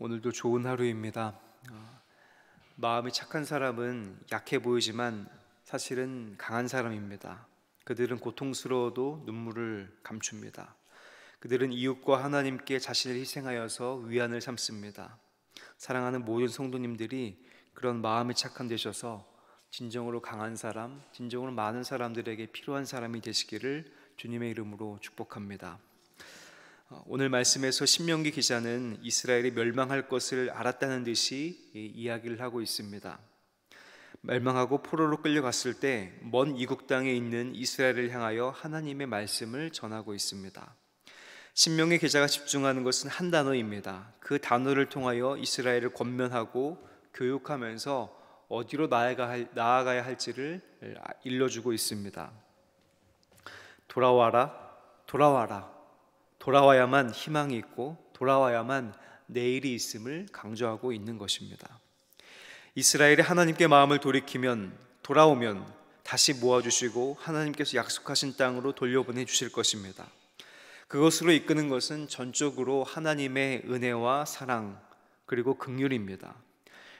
오늘도 좋은 하루입니다. 어, 마음이 착한 사람은 약해 보이지만 사실은 강한 사람입니다. 그들은 고통스러워도 눈물을 감춥니다. 그들은 이웃과 하나님께 자신을 희생하여서 위안을 삼습니다. 사랑하는 모든 성도님들이 그런 마음이 착한 되셔서 진정으로 강한 사람, 진정으로 많은 사람들에게 필요한 사람이 되시기를 주님의 이름으로 축복합니다. 어, 오늘 말씀에서 신명기 기자는 이스라엘이 멸망할 것을 알았다는 듯이 이야기를 하고 있습니다. 멸망하고 포로로 끌려갔을 때 먼 이국 땅에 있는 이스라엘을 향하여 하나님의 말씀을 전하고 있습니다. 신명의 기자가 집중하는 것은 한 단어입니다. 그 단어를 통하여 이스라엘을 권면하고 교육하면서 어디로 나아가야 할지를 아, 일러주고 있습니다. 돌아와라, 돌아와라, 돌아와야만 희망이 있고 돌아와야만 내일이 있음을 강조하고 있는 것입니다. 이스라엘이 하나님께 마음을 돌이키면 돌아오면 다시 모아주시고 하나님께서 약속하신 땅으로 돌려보내 주실 것입니다. 그것으로 이끄는 것은 전적으로 하나님의 은혜와 사랑 그리고 긍휼입니다.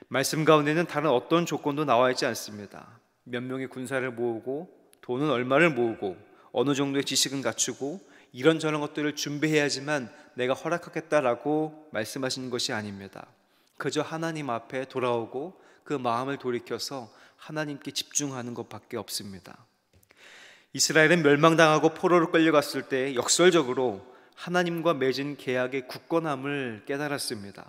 말씀 가운데는 다른 어떤 조건도 나와 있지 않습니다. 몇 명의 군사를 모으고 돈은 얼마를 모으고 어느 정도의 지식은 갖추고 이런저런 것들을 준비해야지만 내가 허락하겠다라고 말씀하신 것이 아닙니다. 그저 하나님 앞에 돌아오고 그 마음을 돌이켜서 하나님께 집중하는 것밖에 없습니다. 이스라엘은 멸망당하고 포로로 끌려갔을 때 역설적으로 하나님과 맺은 계약의 굳건함을 깨달았습니다.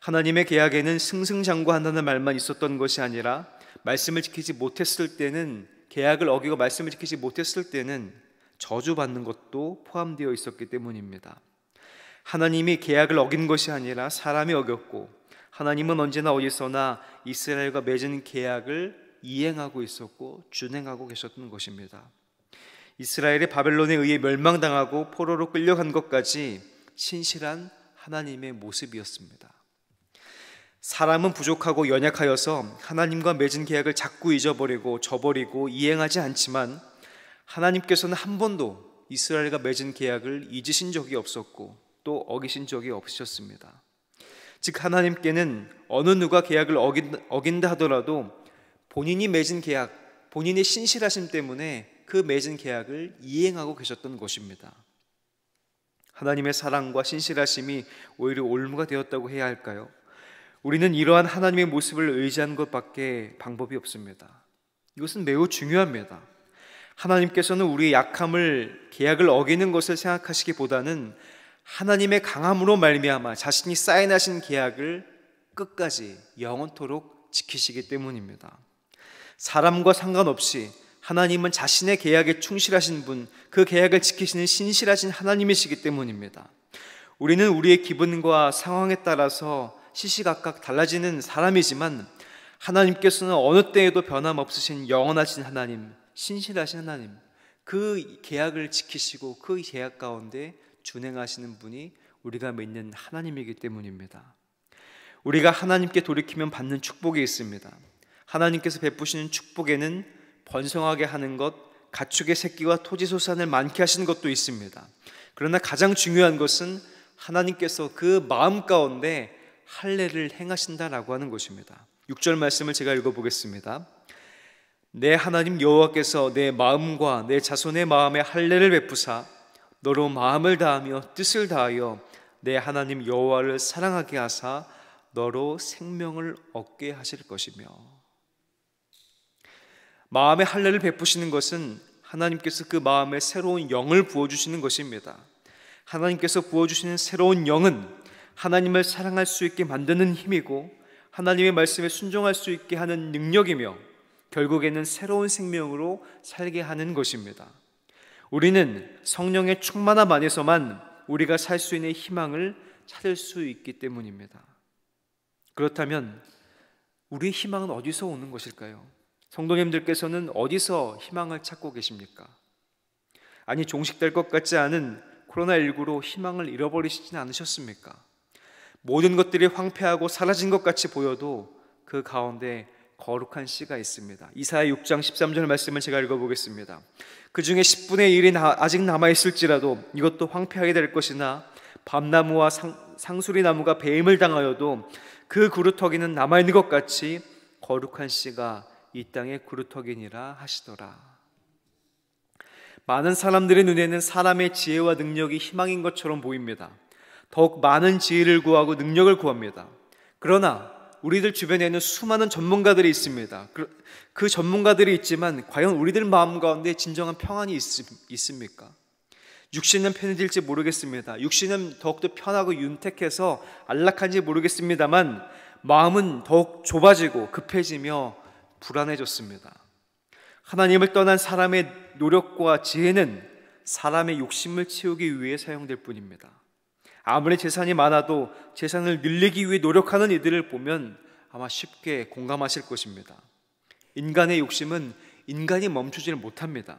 하나님의 계약에는 승승장구한다는 말만 있었던 것이 아니라 말씀을 지키지 못했을 때는 계약을 어기고 말씀을 지키지 못했을 때는 저주받는 것도 포함되어 있었기 때문입니다. 하나님이 계약을 어긴 것이 아니라 사람이 어겼고 하나님은 언제나 어디서나 이스라엘과 맺은 계약을 이행하고 있었고 준행하고 계셨던 것입니다. 이스라엘이 바벨론에 의해 멸망당하고 포로로 끌려간 것까지 신실한 하나님의 모습이었습니다. 사람은 부족하고 연약하여서 하나님과 맺은 계약을 자꾸 잊어버리고 저버리고 이행하지 않지만 하나님께서는 한 번도 이스라엘과 맺은 계약을 잊으신 적이 없었고 또 어기신 적이 없으셨습니다. 즉 하나님께는 어느 누가 계약을 어긴, 다 하더라도 본인이 맺은 계약, 본인의 신실하심 때문에 그 맺은 계약을 이행하고 계셨던 것입니다. 하나님의 사랑과 신실하심이 오히려 올무가 되었다고 해야 할까요? 우리는 이러한 하나님의 모습을 의지하 것밖에 방법이 없습니다. 이것은 매우 중요합니다. 하나님께서는 우리의 약함을 계약을 어기는 것을 생각하시기보다는 하나님의 강함으로 말미암아 자신이 사인하신 계약을 끝까지 영원토록 지키시기 때문입니다. 사람과 상관없이 하나님은 자신의 계약에 충실하신 분, 그 계약을 지키시는 신실하신 하나님이시기 때문입니다. 우리는 우리의 기분과 상황에 따라서 시시각각 달라지는 사람이지만 하나님께서는 어느 때에도 변함없으신 영원하신 하나님, 신실하신 하나님, 그 계약을 지키시고 그 계약 가운데 준행하시는 분이 우리가 믿는 하나님이기 때문입니다. 우리가 하나님께 돌이키면 받는 축복이 있습니다. 하나님께서 베푸시는 축복에는 번성하게 하는 것, 가축의 새끼와 토지 소산을 많게 하시는 것도 있습니다. 그러나 가장 중요한 것은 하나님께서 그 마음 가운데 할례를 행하신다라고 하는 것입니다. 6절 말씀을 제가 읽어 보겠습니다. 내 하나님 여호와께서 내 마음과 내 자손의 마음에 할례를 베푸사 너로 마음을 다하며 뜻을 다하여 내 하나님 여호와를 사랑하게 하사 너로 생명을 얻게 하실 것이며 마음의 할례를 베푸시는 것은 하나님께서 그 마음에 새로운 영을 부어 주시는 것입니다. 하나님께서 부어 주시는 새로운 영은 하나님을 사랑할 수 있게 만드는 힘이고 하나님의 말씀에 순종할 수 있게 하는 능력이며 결국에는 새로운 생명으로 살게 하는 것입니다. 우리는 성령의 충만함 안에서만 우리가 살 수 있는 희망을 찾을 수 있기 때문입니다. 그렇다면 우리의 희망은 어디서 오는 것일까요? 성도님들께서는 어디서 희망을 찾고 계십니까? 아니 종식될 것 같지 않은 코로나19로 희망을 잃어버리시진 않으셨습니까? 모든 것들이 황폐하고 사라진 것 같이 보여도 그 가운데 거룩한 씨가 있습니다. 이사야 6장 13절 말씀을 제가 읽어보겠습니다. 그 중에 10분의 1이 나, 아직 남아있을지라도 이것도 황폐하게 될 것이나 밤나무와 상, 상수리나무가 배임을 당하여도 그 구루터기는 남아있는 것 같이 거룩한 씨가 이 땅의 구루터기니라 하시더라. 많은 사람들의 눈에는 사람의 지혜와 능력이 희망인 것처럼 보입니다. 더욱 많은 지혜를 구하고 능력을 구합니다. 그러나 우리들 주변에는 수많은 전문가들이 있습니다. 그, 그 전문가들이 있지만 과연 우리들 마음 가운데 진정한 평안이 있, 있습니까? 육신은 편해질지 모르겠습니다. 육신은 더욱더 편하고 윤택해서 안락한지 모르겠습니다만 마음은 더욱 좁아지고 급해지며 불안해졌습니다. 하나님을 떠난 사람의 노력과 지혜는 사람의 욕심을 채우기 위해 사용될 뿐입니다. 아무리 재산이 많아도 재산을 늘리기 위해 노력하는 이들을 보면 아마 쉽게 공감하실 것입니다. 인간의 욕심은 인간이 멈추질 못합니다.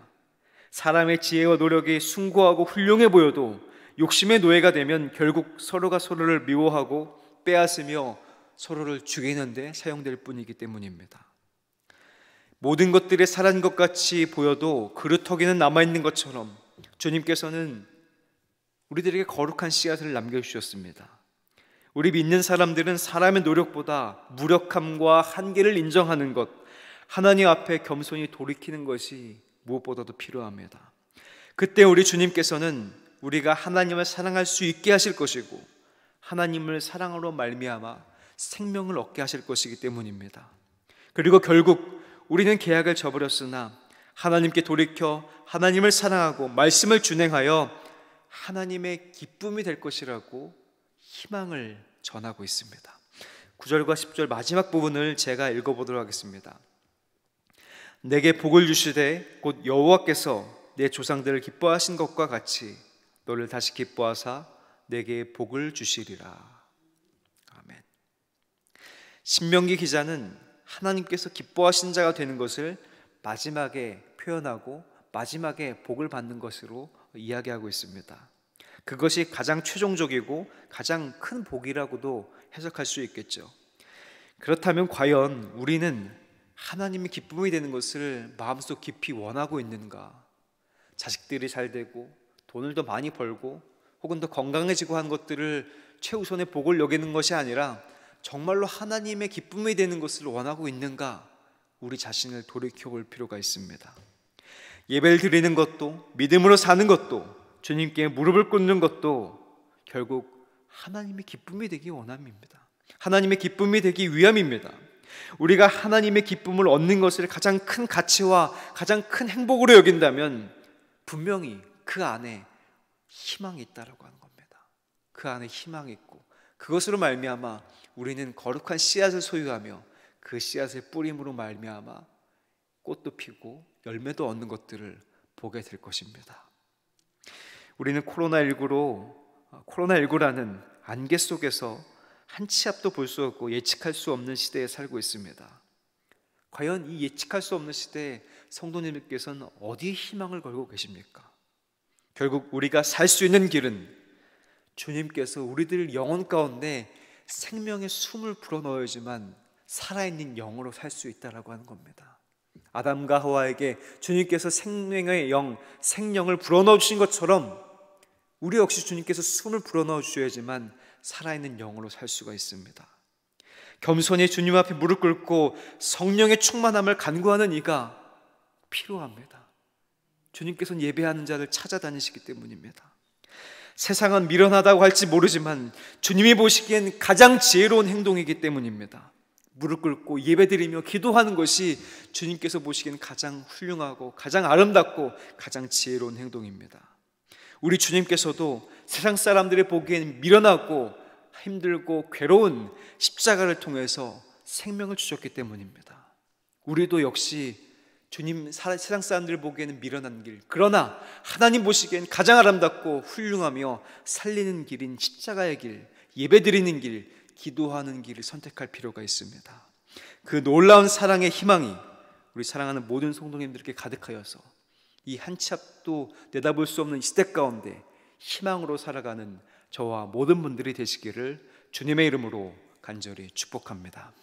사람의 지혜와 노력이 숭고하고 훌륭해 보여도 욕심의 노예가 되면 결국 서로가 서로를 미워하고 빼앗으며 서로를 죽이는데 사용될 뿐이기 때문입니다. 모든 것들이 살한 것 같이 보여도 그루터기는 남아있는 것처럼 주님께서는 우리들에게 거룩한 씨앗을 남겨주셨습니다. 우리 믿는 사람들은 사람의 노력보다 무력함과 한계를 인정하는 것, 하나님 앞에 겸손히 돌이키는 것이 무엇보다도 필요합니다. 그때 우리 주님께서는 우리가 하나님을 사랑할 수 있게 하실 것이고 하나님을 사랑으로 말미암아 생명을 얻게 하실 것이기 때문입니다. 그리고 결국 우리는 계약을 저버렸으나 하나님께 돌이켜 하나님을 사랑하고 말씀을 준행하여 하나님의 기쁨이 될 것이라고 희망을 전하고 있습니다. 9절과 10절 마지막 부분을 제가 읽어보도록 하겠습니다. 내게 복을 주시되 곧 여호와께서 내 조상들을 기뻐하신 것과 같이 너를 다시 기뻐하사 내게 복을 주시리라. 아멘. 신명기 기자는 하나님께서 기뻐하신 자가 되는 것을 마지막에 표현하고 마지막에 복을 받는 것으로 이야기하고 있습니다. 그것이 가장 최종적이고 가장 큰 복이라고도 해석할 수 있겠죠. 그렇다면 과연 우리는 하나님의 기쁨이 되는 것을 마음속 깊이 원하고 있는가? 자식들이 잘 되고 돈을 더 많이 벌고 혹은 더 건강해지고 한 것들을 최우선의 복을 여기는 것이 아니라 정말로 하나님의 기쁨이 되는 것을 원하고 있는가? 우리 자신을 돌이켜 볼 필요가 있습니다. 예배를 드리는 것도 믿음으로 사는 것도 주님께 무릎을 꿇는 것도 결국 하나님의 기쁨이 되기 원함입니다. 하나님의 기쁨이 되기 위함입니다. 우리가 하나님의 기쁨을 얻는 것을 가장 큰 가치와 가장 큰 행복으로 여긴다면 분명히 그 안에 희망이 있다라고 하는 겁니다. 그 안에 희망이 있고 그것으로 말미암아 우리는 거룩한 씨앗을 소유하며 그 씨앗의 뿌림으로 말미암아 꽃도 피고 열매도 얻는 것들을 보게 될 것입니다. 우리는 코로나19로 어, 코로나19라는 안개 속에서 한 치 앞도 볼 수 없고 예측할 수 없는 시대에 살고 있습니다. 과연 이 예측할 수 없는 시대에 성도님께서는 어디에 희망을 걸고 계십니까? 결국 우리가 살 수 있는 길은 주님께서 우리들 영혼 가운데 생명의 숨을 불어넣어야지만 살아있는 영으로 살 수 있다라고 하는 겁니다. 아담과 하와에게 주님께서 생명의 영, 생명을 불어넣어 주신 것처럼 우리 역시 주님께서 숨을 불어넣어 주셔야지만 살아있는 영으로 살 수가 있습니다. 겸손히 주님 앞에 무릎 꿇고 성령의 충만함을 간구하는 이가 필요합니다. 주님께서는 예배하는 자를 찾아다니시기 때문입니다. 세상은 미련하다고 할지 모르지만 주님이 보시기엔 가장 지혜로운 행동이기 때문입니다. 무릎 꿇고 예배드리며 기도하는 것이 주님께서 보시기엔 가장 훌륭하고 가장 아름답고 가장 지혜로운 행동입니다. 우리 주님께서도 세상 사람들이 보기엔 미련하고 힘들고 괴로운 십자가를 통해서 생명을 주셨기 때문입니다. 우리도 역시 주님 세상 사람들 보기에는 미련한 길 그러나 하나님 보시기엔 가장 아름답고 훌륭하며 살리는 길인 십자가의 길 예배드리는 길 기도하는 길을 선택할 필요가 있습니다. 그 놀라운 사랑의 희망이 우리 사랑하는 모든 성도님들께 가득하여서 이한치 앞도 내다볼 수 없는 시대 가운데 희망으로 살아가는 저와 모든 분들이 되시기를 주님의 이름으로 간절히 축복합니다.